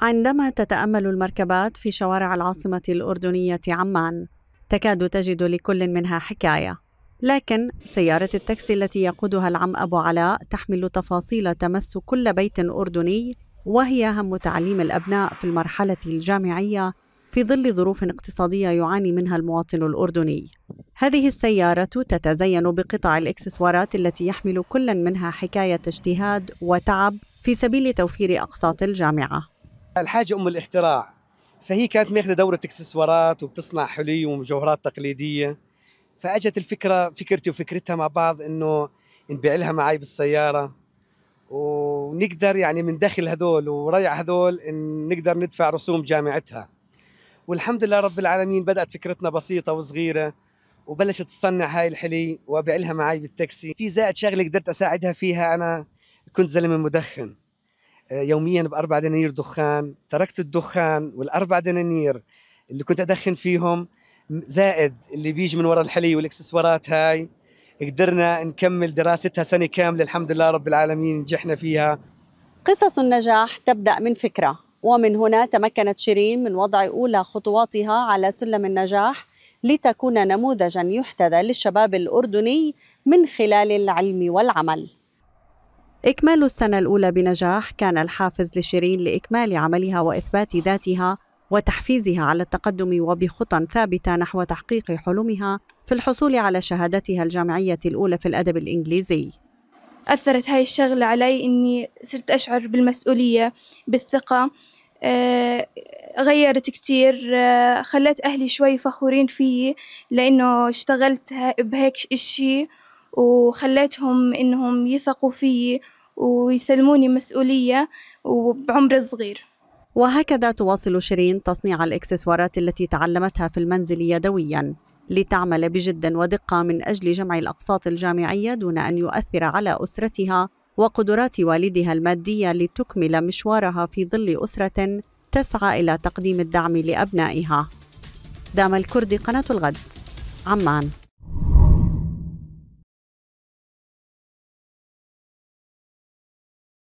عندما تتامل المركبات في شوارع العاصمه الاردنيه عمان تكاد تجد لكل منها حكايه لكن سياره التاكسي التي يقودها العم ابو علاء تحمل تفاصيل تمس كل بيت اردني وهي هم تعليم الابناء في المرحله الجامعيه في ظل ظروف اقتصاديه يعاني منها المواطن الاردني هذه السياره تتزين بقطع الاكسسوارات التي يحمل كل منها حكايه اجتهاد وتعب في سبيل توفير اقساط الجامعه الحاجة أم الاختراع فهي كانت ماخذة دورة اكسسوارات وبتصنع حلي ومجوهرات تقليدية فأجت الفكرة فكرتي وفكرتها مع بعض إنه نبيع لها معي بالسيارة ونقدر يعني من دخل هذول وريع هذول نقدر ندفع رسوم جامعتها والحمد لله رب العالمين بدأت فكرتنا بسيطة وصغيرة وبلشت تصنع هاي الحلي وابيع لها معي بالتاكسي في زائد شغله قدرت اساعدها فيها انا كنت زلمه مدخن آه، يوميا بأربع دنانير دخان تركت الدخان والأربع دنانير اللي كنت أدخن فيهم زائد اللي بيجي من وراء الحلي والاكسسوارات هاي قدرنا نكمل دراستها سنة كاملة الحمد لله رب العالمين نجحنا فيها قصص النجاح تبدأ من فكرة ومن هنا تمكنت شيرين من وضع أولى خطواتها على سلم النجاح لتكون نموذجا يحتذى للشباب الأردني من خلال العلم والعمل إكمال السنة الأولى بنجاح كان الحافز لشيرين لإكمال عملها وإثبات ذاتها وتحفيزها على التقدم وبخطى ثابتة نحو تحقيق حلمها في الحصول على شهادتها الجامعية الأولى في الأدب الإنجليزي أثرت هاي الشغلة علي إني صرت أشعر بالمسؤولية بالثقة آه، غيرت كتير آه، خلت أهلي شوي فخورين فيي لأنه اشتغلت بهيك إشي وخليتهم إنهم يثقوا فيي ويسلموني مسؤولية وبعمر صغير وهكذا تواصل شيرين تصنيع الإكسسوارات التي تعلمتها في المنزل يدوياً لتعمل بجد ودقة من أجل جمع الأقساط الجامعية دون أن يؤثر على أسرتها وقدرات والدها المادية لتكمل مشوارها في ظل أسرة تسعى إلى تقديم الدعم لأبنائها دام الكرد قناة الغد عمان